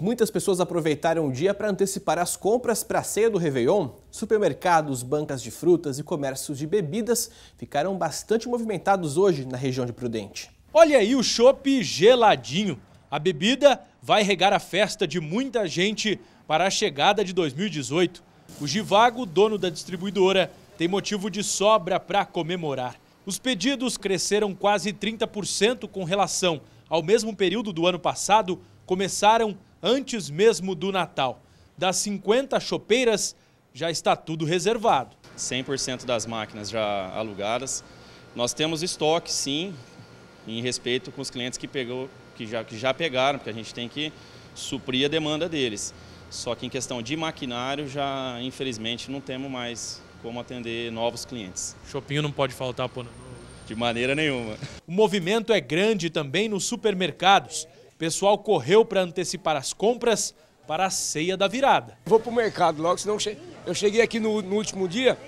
Muitas pessoas aproveitaram o dia para antecipar as compras para a ceia do Réveillon. Supermercados, bancas de frutas e comércios de bebidas ficaram bastante movimentados hoje na região de Prudente. Olha aí o chopp geladinho. A bebida vai regar a festa de muita gente para a chegada de 2018. O Givago, dono da distribuidora, tem motivo de sobra para comemorar. Os pedidos cresceram quase 30% com relação ao mesmo período do ano passado, começaram antes mesmo do Natal. Das 50 chopeiras, já está tudo reservado. 100% das máquinas já alugadas. Nós temos estoque, sim, em respeito com os clientes que, pegou, que, já, que já pegaram, porque a gente tem que suprir a demanda deles. Só que em questão de maquinário, já infelizmente não temos mais como atender novos clientes. Shopping não pode faltar por... de maneira nenhuma. O movimento é grande também nos supermercados pessoal correu para antecipar as compras para a ceia da virada. Vou para o mercado logo, senão eu cheguei aqui no, no último dia,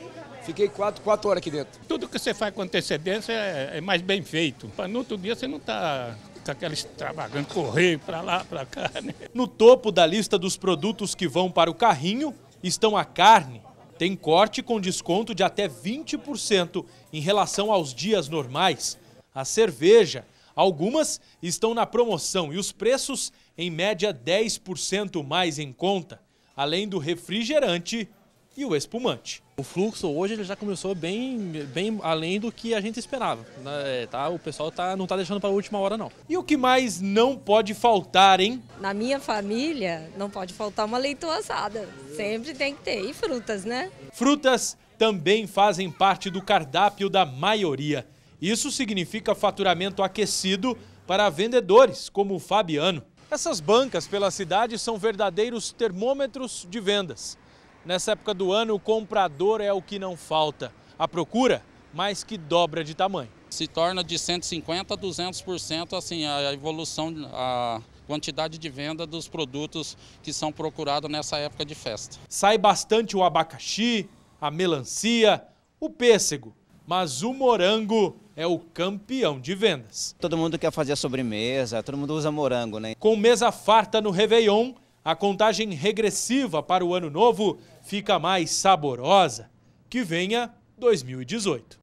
Fiquei quatro, quatro horas aqui dentro. Tudo que você faz com antecedência é, é mais bem feito. no outro dia você não está com aquela extravagante correr para lá, para cá. Né? No topo da lista dos produtos que vão para o carrinho estão a carne. Tem corte com desconto de até 20% em relação aos dias normais. A cerveja Algumas estão na promoção e os preços em média 10% mais em conta, além do refrigerante e o espumante. O fluxo hoje ele já começou bem, bem além do que a gente esperava. Né? É, tá, o pessoal tá, não está deixando para a última hora, não. E o que mais não pode faltar, hein? Na minha família, não pode faltar uma leitura assada. Sempre tem que ter. E frutas, né? Frutas também fazem parte do cardápio da maioria. Isso significa faturamento aquecido para vendedores como o Fabiano. Essas bancas pela cidade são verdadeiros termômetros de vendas. Nessa época do ano, o comprador é o que não falta. A procura mais que dobra de tamanho. Se torna de 150 a 200% assim, a evolução, a quantidade de venda dos produtos que são procurados nessa época de festa. Sai bastante o abacaxi, a melancia, o pêssego, mas o morango é o campeão de vendas. Todo mundo quer fazer sobremesa, todo mundo usa morango, né? Com mesa farta no Réveillon, a contagem regressiva para o ano novo fica mais saborosa. Que venha 2018.